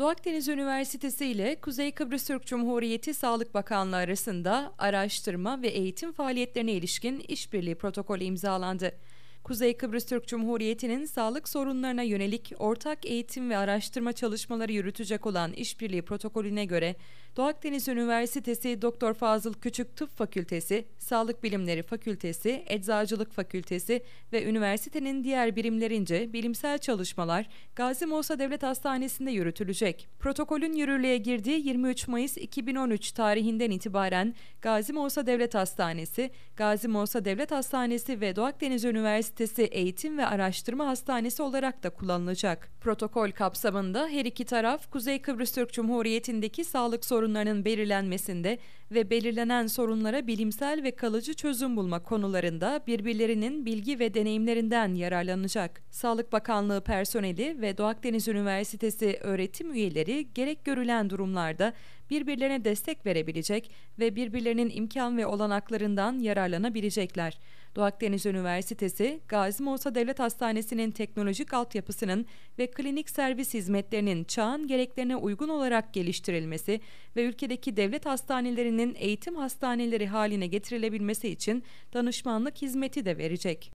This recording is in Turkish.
Doğu Akdeniz Üniversitesi ile Kuzey Kıbrıs Türk Cumhuriyeti Sağlık Bakanlığı arasında araştırma ve eğitim faaliyetlerine ilişkin işbirliği protokolü imzalandı. Kuzey Kıbrıs Türk Cumhuriyeti'nin sağlık sorunlarına yönelik ortak eğitim ve araştırma çalışmaları yürütecek olan işbirliği protokolüne göre Doğu Akdeniz Üniversitesi Doktor Fazıl Küçük Tıp Fakültesi, Sağlık Bilimleri Fakültesi, Eczacılık Fakültesi ve üniversitenin diğer birimlerince bilimsel çalışmalar Gazi Musa Devlet Hastanesi'nde yürütülecek. Protokolün yürürlüğe girdiği 23 Mayıs 2013 tarihinden itibaren Gazi Musa Devlet Hastanesi, Gazi Musa Devlet Hastanesi ve Doğu Akdeniz Üniversitesi Üniversitesi Eğitim ve Araştırma Hastanesi olarak da kullanılacak. Protokol kapsamında her iki taraf Kuzey Kıbrıs Türk Cumhuriyeti'ndeki sağlık sorunlarının belirlenmesinde ve belirlenen sorunlara bilimsel ve kalıcı çözüm bulma konularında birbirlerinin bilgi ve deneyimlerinden yararlanacak. Sağlık Bakanlığı personeli ve Doğu Akdeniz Üniversitesi öğretim üyeleri gerek görülen durumlarda birbirlerine destek verebilecek ve birbirlerinin imkan ve olanaklarından yararlanabilecekler. Doğu Akdeniz Üniversitesi, Gazi Musa Devlet Hastanesi'nin teknolojik altyapısının ve klinik servis hizmetlerinin çağın gereklerine uygun olarak geliştirilmesi ve ülkedeki devlet hastanelerinin üyelerinin eğitim hastaneleri haline getirilebilmesi için danışmanlık hizmeti de verecek.